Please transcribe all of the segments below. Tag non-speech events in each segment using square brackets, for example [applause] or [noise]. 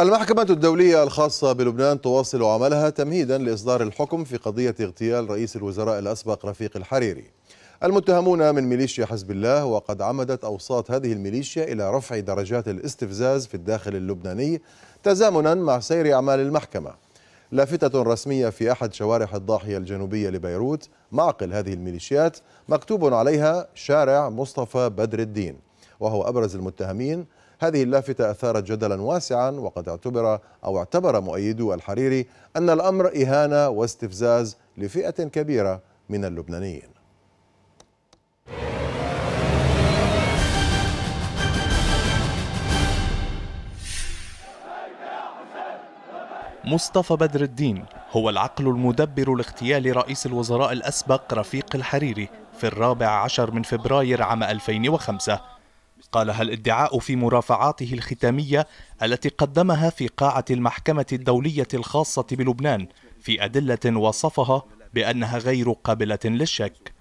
المحكمة الدولية الخاصة بلبنان تواصل عملها تمهيدا لإصدار الحكم في قضية اغتيال رئيس الوزراء الأسبق رفيق الحريري المتهمون من ميليشيا حزب الله وقد عمدت أوساط هذه الميليشيا إلى رفع درجات الاستفزاز في الداخل اللبناني تزامنا مع سير أعمال المحكمة لافتة رسمية في أحد شوارع الضاحية الجنوبية لبيروت معقل هذه الميليشيات مكتوب عليها شارع مصطفى بدر الدين وهو أبرز المتهمين هذه اللافتة أثارت جدلا واسعا وقد اعتبر أو اعتبر مؤيدو الحريري أن الأمر إهانة واستفزاز لفئة كبيرة من اللبنانيين مصطفى بدر الدين هو العقل المدبر لاغتيال رئيس الوزراء الأسبق رفيق الحريري في الرابع عشر من فبراير عام 2005 قالها الادعاء في مرافعاته الختامية التي قدمها في قاعة المحكمة الدولية الخاصة بلبنان في أدلة وصفها بأنها غير قابلة للشك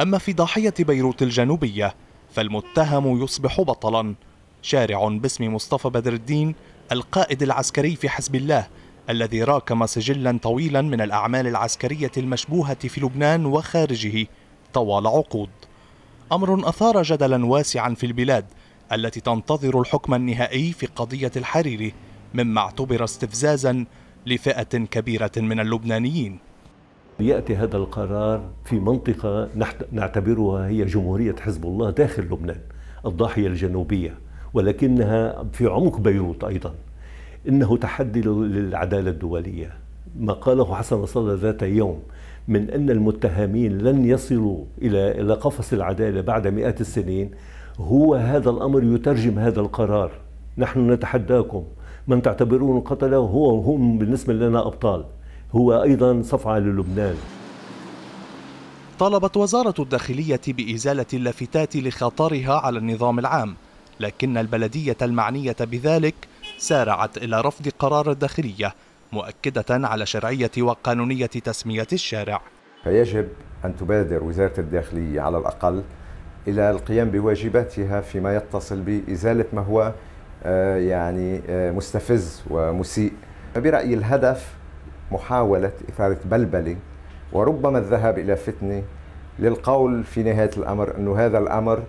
أما في ضاحية بيروت الجنوبية فالمتهم يصبح بطلا شارع باسم مصطفى بدر الدين القائد العسكري في حزب الله الذي راكم سجلا طويلا من الأعمال العسكرية المشبوهة في لبنان وخارجه طوال عقود امر اثار جدلا واسعا في البلاد التي تنتظر الحكم النهائي في قضيه الحريري مما اعتبر استفزازا لفئه كبيره من اللبنانيين ياتي هذا القرار في منطقه نعتبرها هي جمهوريه حزب الله داخل لبنان الضاحيه الجنوبيه ولكنها في عمق بيروت ايضا انه تحدي للعداله الدوليه ما قاله حسن نصر ذات يوم من أن المتهمين لن يصلوا إلى إلى قفص العدالة بعد مئات السنين هو هذا الأمر يترجم هذا القرار نحن نتحداكم من تعتبرون قتلة هو هم بالنسبة لنا أبطال هو أيضا صفعة للبنان طالبت وزارة الداخلية بإزالة اللافتات لخطرها على النظام العام لكن البلدية المعنية بذلك سارعت إلى رفض قرار الداخلية مؤكدة على شرعية وقانونية تسمية الشارع فيجب أن تبادر وزارة الداخلية على الأقل إلى القيام بواجباتها فيما يتصل بإزالة ما هو آه، يعني آه، مستفز ومسيء برأيي الهدف محاولة إثارة بلبلة وربما الذهاب إلى فتنة للقول في نهاية الأمر أن هذا الأمر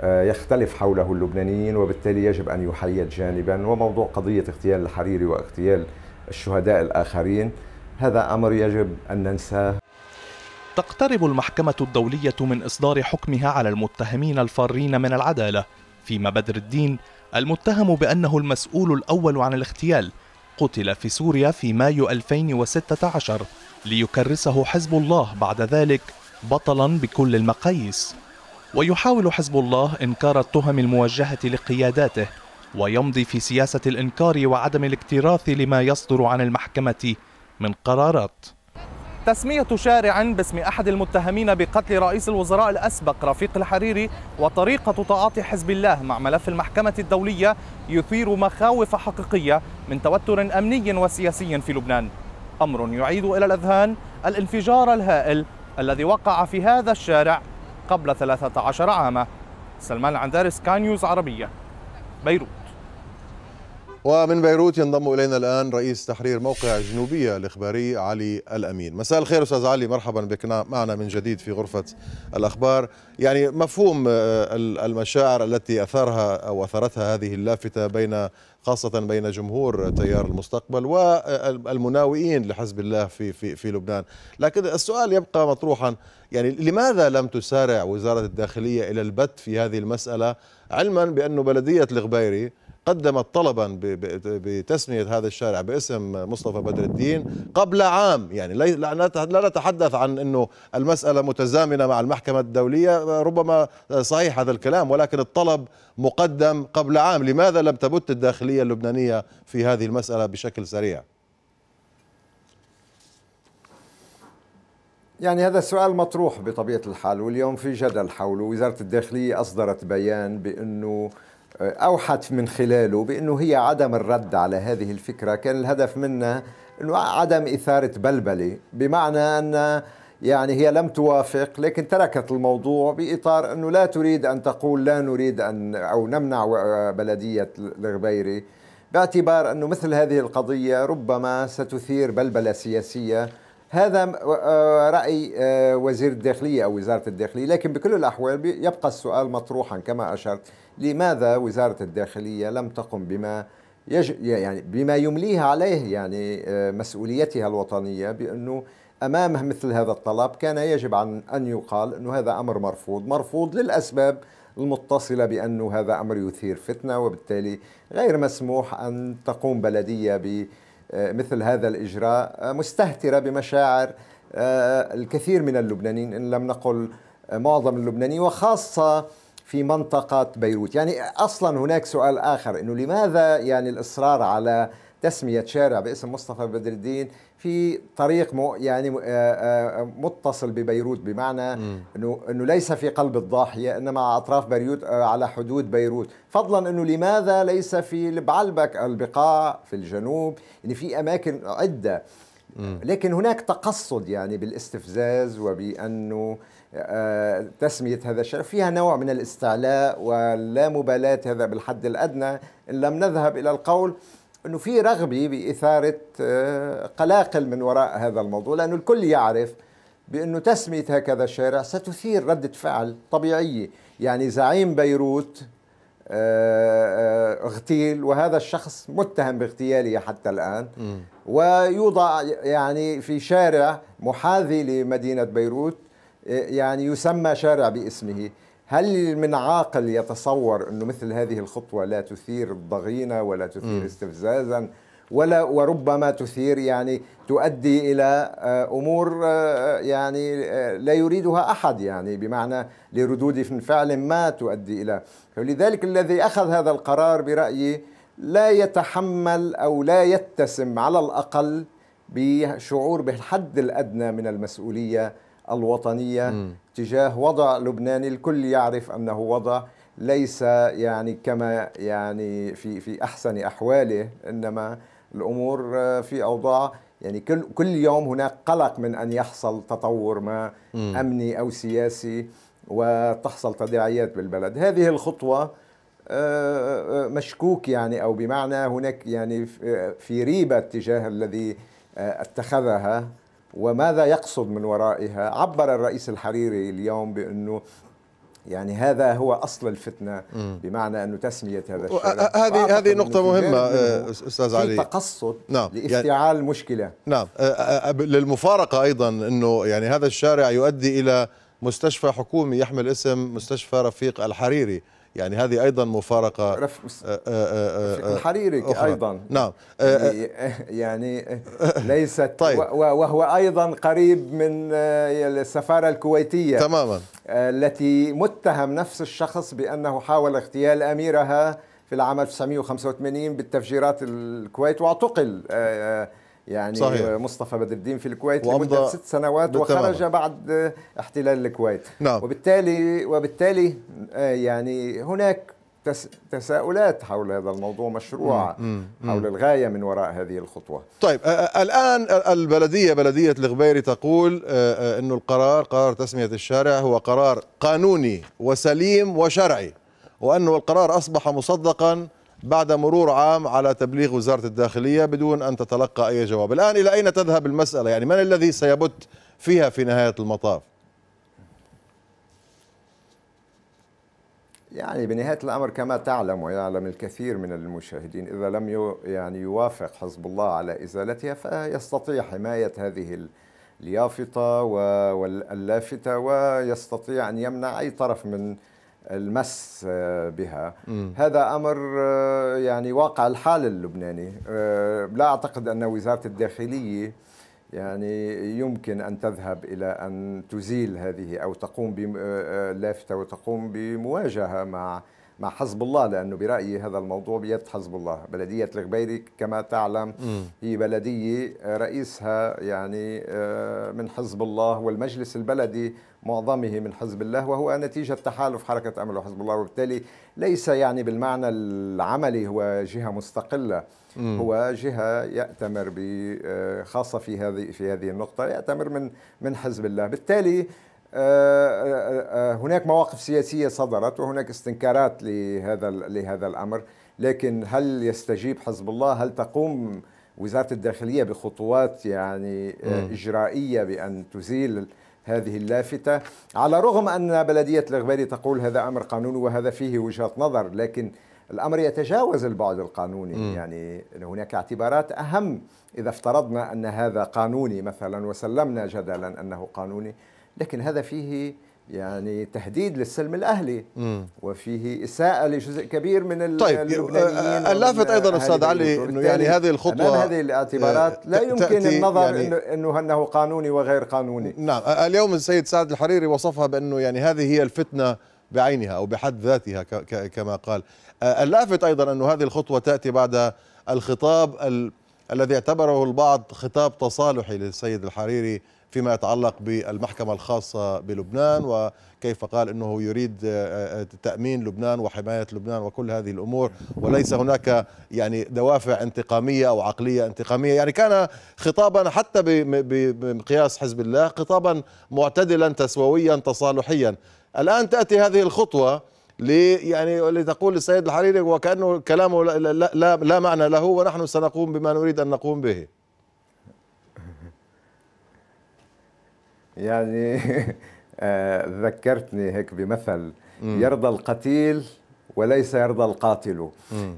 آه، يختلف حوله اللبنانيين وبالتالي يجب أن يحيد جانبا وموضوع قضية اغتيال الحريري واغتيال الشهداء الآخرين هذا أمر يجب أن ننساه تقترب المحكمة الدولية من إصدار حكمها على المتهمين الفارين من العدالة فيما بدر الدين المتهم بأنه المسؤول الأول عن الاغتيال قتل في سوريا في مايو 2016 ليكرسه حزب الله بعد ذلك بطلا بكل المقاييس ويحاول حزب الله إنكار التهم الموجهة لقياداته ويمضي في سياسة الإنكار وعدم الاكتراث لما يصدر عن المحكمة من قرارات تسمية شارع باسم أحد المتهمين بقتل رئيس الوزراء الأسبق رفيق الحريري وطريقة تعاطي حزب الله مع ملف المحكمة الدولية يثير مخاوف حقيقية من توتر أمني وسياسي في لبنان أمر يعيد إلى الأذهان الانفجار الهائل الذي وقع في هذا الشارع قبل 13 عاما سلمان العنداري سكاي نيوز عربية بيروت ومن بيروت ينضم الينا الان رئيس تحرير موقع جنوبيه الاخباري علي الامين. مساء الخير استاذ علي مرحبا بك نعم، معنا من جديد في غرفه الاخبار. يعني مفهوم آه، المشاعر التي اثارها او اثرتها هذه اللافته بين خاصه بين جمهور تيار المستقبل والمناوئين لحزب الله في في في لبنان، لكن السؤال يبقى مطروحا يعني لماذا لم تسارع وزاره الداخليه الى البت في هذه المساله علما بانه بلديه الغبيري قدمت طلبا بتسمية هذا الشارع باسم مصطفى بدر الدين قبل عام يعني لا نتحدث عن أنه المسألة متزامنة مع المحكمة الدولية ربما صحيح هذا الكلام ولكن الطلب مقدم قبل عام لماذا لم تبت الداخلية اللبنانية في هذه المسألة بشكل سريع؟ يعني هذا السؤال مطروح بطبيعة الحال واليوم في جدل حوله وزارة الداخلية أصدرت بيان بأنه أوحت من خلاله بأنه هي عدم الرد على هذه الفكرة كان الهدف منها أنه عدم إثارة بلبلة بمعنى أن يعني هي لم توافق لكن تركت الموضوع بإطار أنه لا تريد أن تقول لا نريد أن أو نمنع بلدية الغبيري باعتبار أنه مثل هذه القضية ربما ستثير بلبلة سياسية هذا آه، راي آه، وزير الداخليه او وزاره الداخليه لكن بكل الاحوال يبقى السؤال مطروحا كما اشرت لماذا وزاره الداخليه لم تقم بما يج... يعني بما يمليها عليه يعني آه، مسؤوليتها الوطنيه بانه أمام مثل هذا الطلب كان يجب عن ان يقال انه هذا امر مرفوض، مرفوض للاسباب المتصله بانه هذا امر يثير فتنه وبالتالي غير مسموح ان تقوم بلديه ب آه، مثل هذا الإجراء آه، مستهترة بمشاعر آه، الكثير من اللبنانيين إن لم نقل معظم اللبنانيين وخاصة في منطقة بيروت يعني أصلا هناك سؤال آخر أنه لماذا يعني الإصرار على تسمية شارع باسم مصطفى بدر الدين في طريق مو يعني آه، آه، متصل ببيروت بمعنى انه انه ليس في قلب الضاحيه انما اطراف بيروت آه، على حدود بيروت فضلا انه لماذا ليس في البعلبك البقاع في الجنوب يعني في اماكن عده لكن هناك تقصد يعني بالاستفزاز وبانه تسميه هذا الشارع فيها نوع من الاستعلاء واللامبالاة هذا بالحد الادنى ان لم نذهب الى القول انه في رغبه باثاره آه، قلاقل من وراء هذا الموضوع لانه الكل يعرف بانه تسميه هكذا الشارع ستثير رده فعل طبيعيه، يعني زعيم بيروت آه، آه، اغتيل وهذا الشخص متهم باغتياله حتى الان ويوضع يعني في شارع محاذي لمدينه بيروت يعني يسمى شارع باسمه هل من عاقل يتصور انه مثل هذه الخطوة لا تثير الضغينة ولا تثير م. استفزازا ولا وربما تثير يعني تؤدي الى آه، امور آه، يعني آه، لا يريدها احد يعني بمعنى لردود فعل ما تؤدي الى فلذلك الذي اخذ هذا القرار برايي لا يتحمل او لا يتسم على الاقل بشعور بالحد الادنى من المسؤوليه الوطنية م. تجاه وضع لبناني الكل يعرف أنه وضع ليس يعني كما يعني في في أحسن أحواله إنما الأمور في أوضاع يعني كل كل يوم هناك قلق من أن يحصل تطور ما م. أمني أو سياسي وتحصل تداعيات بالبلد هذه الخطوة آه، آه، مشكوك يعني او بمعنى هناك يعني في ريبه تجاه الذي آه، اتخذها وماذا يقصد من ورائها عبر الرئيس الحريري اليوم بأنه يعني هذا هو اصل الفتنه بمعنى انه تسميه هذا الشيء آه، هذه هذه نقطه مهمه آه، استاذ علي في تقصد نعم. لافتعال يعني مشكله نعم آه، للمفارقه ايضا انه يعني هذا الشارع يؤدي الى مستشفى حكومي يحمل اسم مستشفى رفيق الحريري يعني هذه ايضا مفارقه الحريري آه، آه، آه، ايضا نعم يعني, يعني، [laughs] ليست طيب. وهو ايضا قريب من السفاره الكويتيه تماما التي متهم نفس الشخص بانه حاول اغتيال اميرها في العام 1985 بالتفجيرات الكويت واعتقل يعني صحيح. مصطفى بدر الدين في الكويت لمده ست سنوات وخرج بعد احتلال الكويت نعم. وبالتالي وبالتالي آه، يعني هناك تساؤلات حول هذا الموضوع مشروع حول الغاية من وراء هذه الخطوة طيب آه، آه، الآن البلدية بلدية الغبيري تقول أنه القرار قرار تسمية الشارع هو قرار قانوني وسليم وشرعي وأنه القرار أصبح مصدقا بعد مرور عام على تبليغ وزارة الداخلية بدون أن تتلقى أي جواب الآن إلى أين تذهب المسألة يعني من الذي سيبت فيها في نهاية المطاف يعني بنهاية الأمر كما تعلم ويعلم الكثير من المشاهدين إذا لم يعني يوافق حزب الله على إزالتها فيستطيع حماية هذه اليافطة واللافتة ويستطيع أن يمنع أي طرف من المس آه، بها م. هذا امر آه، يعني واقع الحال اللبناني آه، لا اعتقد ان وزاره الداخليه يعني يمكن ان تذهب الى ان تزيل هذه او تقوم بلافته وتقوم بمواجهه مع مع حزب الله لأنه برأيي هذا الموضوع بيد حزب الله بلدية الغبيري كما تعلم هي بلدية رئيسها يعني آه، من حزب الله والمجلس البلدي معظمه من حزب الله وهو نتيجة تحالف حركة أمل وحزب الله وبالتالي ليس يعني بالمعنى العملي هو جهة مستقلة هو جهة يأتمر آه، خاصة في هذه في هذه النقطة يأتمر من من حزب الله بالتالي آه، آه، آه، هناك مواقف سياسية صدرت وهناك استنكارات لهذا لهذا الأمر لكن هل يستجيب حزب الله هل تقوم وزارة الداخلية بخطوات يعني إجرائية بأن تزيل هذه اللافتة على الرغم أن بلدية الغباري تقول هذا أمر قانوني وهذا فيه وجهة نظر لكن الأمر يتجاوز البعد القانوني م. يعني هناك اعتبارات أهم إذا افترضنا أن هذا قانوني مثلا وسلمنا جدلا أنه قانوني لكن هذا فيه يعني تهديد للسلم الاهلي م. وفيه اساءه لجزء كبير من طيب اللبنانيين آه، آه، اللافت ايضا استاذ علي انه يعني هذه الخطوه أمام هذه الاعتبارات آه، لا يمكن النظر يعني انه انه قانوني وغير قانوني نعم اليوم السيد سعد الحريري وصفها بانه يعني هذه هي الفتنه بعينها او بحد ذاتها كما قال اللافت ايضا انه هذه الخطوه تاتي بعد الخطاب ال... الذي اعتبره البعض خطاب تصالحي للسيد الحريري فيما يتعلق بالمحكمة الخاصة بلبنان وكيف قال أنه يريد آه، آه، تأمين لبنان وحماية لبنان وكل هذه الأمور وليس هناك يعني دوافع انتقامية أو عقلية انتقامية يعني كان خطابا حتى بمقياس حزب الله خطابا معتدلا تسوويا تصالحيا الآن تأتي هذه الخطوة لي يعني لتقول السيد الحريري وكأنه كلامه لا, لا, لا معنى له ونحن سنقوم بما نريد أن نقوم به يعني [laughs] آه، ذكرتني هيك بمثل يرضى القتيل وليس يرضى القاتل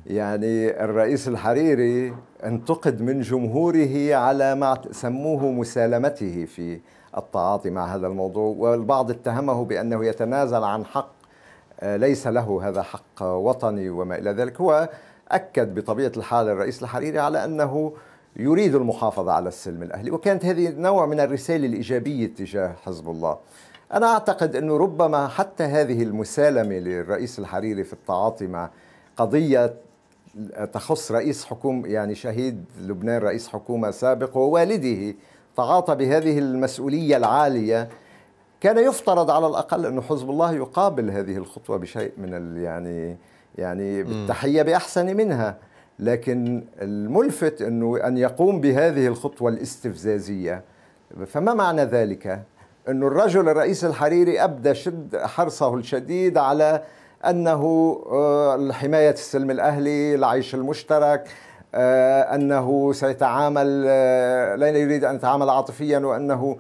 يعني الرئيس الحريري انتقد من جمهوره على ما سموه مسالمته في التعاطي مع هذا الموضوع والبعض اتهمه بأنه يتنازل عن حق آه، ليس له هذا حق وطني وما إلى ذلك هو أكد بطبيعة الحال الرئيس الحريري على أنه يريد المحافظة على السلم الأهلي وكانت هذه نوع من الرسالة الإيجابية تجاه حزب الله أنا أعتقد أنه ربما حتى هذه المسالمة للرئيس الحريري في التعاطي مع قضية تخص رئيس حكومة يعني شهيد لبنان رئيس حكومة سابق ووالده تعاطى بهذه المسؤولية العالية كان يفترض على الأقل أن حزب الله يقابل هذه الخطوة بشيء من يعني يعني بالتحية بأحسن منها لكن الملفت انه ان يقوم بهذه الخطوه الاستفزازيه فما معنى ذلك؟ انه الرجل الرئيس الحريري ابدى شد حرصه الشديد على انه آه، حمايه السلم الاهلي، العيش المشترك، آه، انه سيتعامل آه، لا يريد ان يتعامل عاطفيا وانه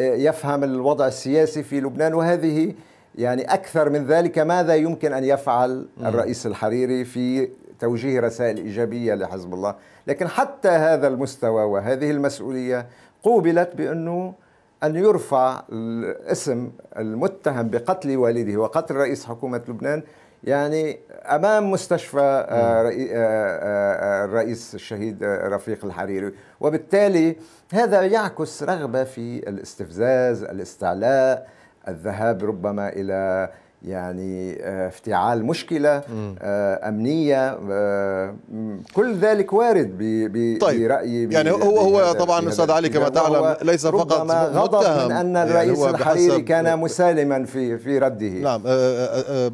يفهم الوضع السياسي في لبنان وهذه يعني اكثر من ذلك ماذا يمكن ان يفعل الرئيس الحريري في توجيه رسائل إيجابية لحزب الله لكن حتى هذا المستوى وهذه المسؤولية قوبلت بأنه أن يرفع اسم المتهم بقتل والده وقتل رئيس حكومة لبنان يعني امام مستشفى آه، نعم. آه، آه، الرئيس الشهيد رفيق الحريري وبالتالي هذا يعكس رغبه في الاستفزاز الاستعلاء الذهاب ربما الى يعني آه، افتعال مشكلة آه، أمنية آه، كل ذلك وارد طيب، برأيي طيب. يعني هو هو طبعا أستاذ علي كما تعلم ليس فقط غضب من أن يعني الرئيس يعني الحريري كان مسالما في في رده نعم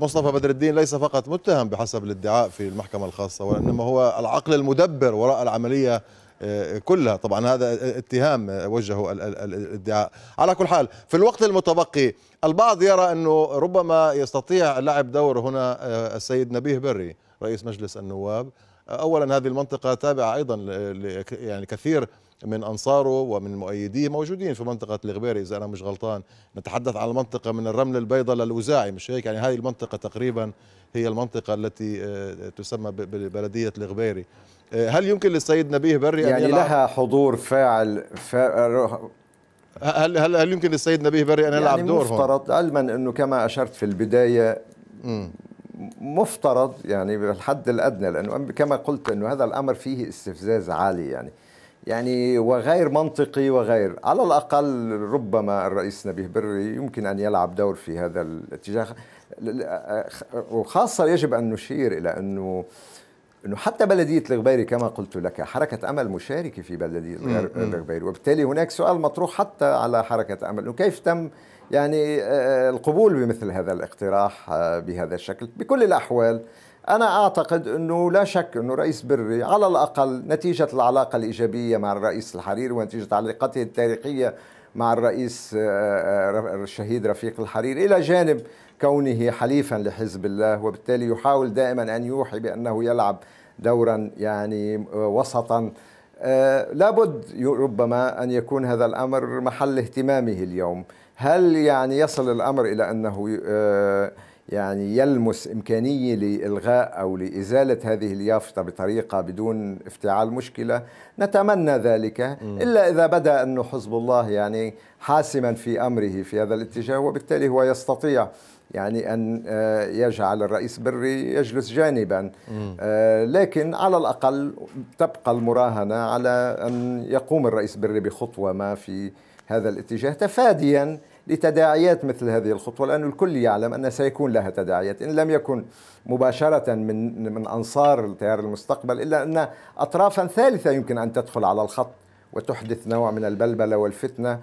مصطفى بدر الدين ليس فقط متهم بحسب الادعاء في المحكمة الخاصة وإنما هو العقل المدبر وراء العملية كلها طبعا هذا اتهام وجهه الادعاء على كل حال في الوقت المتبقي البعض يرى أنه ربما يستطيع لعب دور هنا آه، السيد نبيه بري رئيس مجلس النواب أولا هذه المنطقة تابعة أيضا يعني كثير من أنصاره ومن مؤيديه موجودين في منطقة الغبيري إذا أنا مش غلطان نتحدث عن المنطقة من الرمل البيضاء للوزاعي مش هيك يعني هذه المنطقة تقريبا هي المنطقة التي آه، تسمى ببلدية الغبيري آه، هل يمكن للسيد نبيه بري يعني أن يلعب لها حضور فاعل, فا... هل هل هل يمكن للسيد نبيه بري ان يلعب يعني دور مفترض علما انه كما اشرت في البدايه مفترض يعني بالحد الادنى لانه كما قلت انه هذا الامر فيه استفزاز عالي يعني يعني وغير منطقي وغير على الأقل ربما الرئيس نبيه بري يمكن أن يلعب دور في هذا الاتجاه وخاصة يجب أن نشير إلى أنه انه حتى بلديه الغبيري كما قلت لك حركه امل مشاركه في بلديه الغبيري وبالتالي هناك سؤال مطروح حتى على حركه امل وكيف تم يعني القبول بمثل هذا الاقتراح بهذا الشكل بكل الاحوال أنا أعتقد أنه لا شك أنه رئيس بري على الأقل نتيجة العلاقة الإيجابية مع الرئيس الحريري ونتيجة علاقته التاريخية مع الرئيس آه، آه، الشهيد رفيق الحريري إلى جانب كونه حليفا لحزب الله وبالتالي يحاول دائما أن يوحي بأنه يلعب دورا يعني آه، وسطا لابد ربما أن يكون هذا الأمر محل اهتمامه اليوم هل يعني يصل الأمر إلى أنه يعني يلمس إمكانية لإلغاء أو لإزالة هذه اليافطة بطريقة بدون افتعال مشكلة نتمنى ذلك م. إلا إذا بدأ أنه حزب الله يعني حاسما في أمره في هذا الاتجاه وبالتالي هو يستطيع يعني أن آه، يجعل الرئيس بري يجلس جانبا آه، لكن على الأقل تبقى المراهنة على أن يقوم الرئيس بري بخطوة ما في هذا الاتجاه تفاديا لتداعيات مثل هذه الخطوة لأن الكل يعلم أن سيكون لها تداعيات إن لم يكن مباشرة من من أنصار التيار المستقبل إلا أن أطرافا ثالثة يمكن أن تدخل على الخط وتحدث نوع من البلبلة والفتنة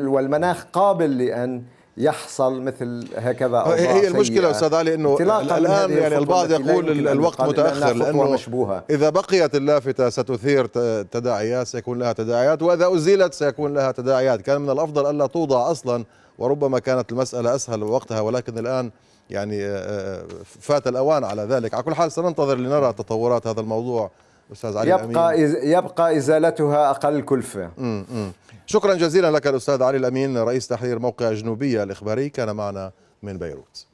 والمناخ قابل لأن يحصل مثل هكذا أوضاع هي المشكله استاذ علي انه الان يعني البعض يقول الوقت متاخر لانه مشبوهة. اذا بقيت اللافته ستثير تداعيات سيكون لها تداعيات واذا ازيلت سيكون لها تداعيات كان من الافضل الا توضع اصلا وربما كانت المساله اسهل وقتها ولكن الان يعني آه، آه، فات الاوان على ذلك على كل حال سننتظر لنرى تطورات هذا الموضوع استاذ علي يبقى الامين يبقى ازالتها اقل كلفه شكرا جزيلا لك الاستاذ علي الامين رئيس تحرير موقع جنوبيه الاخباري كان معنا من بيروت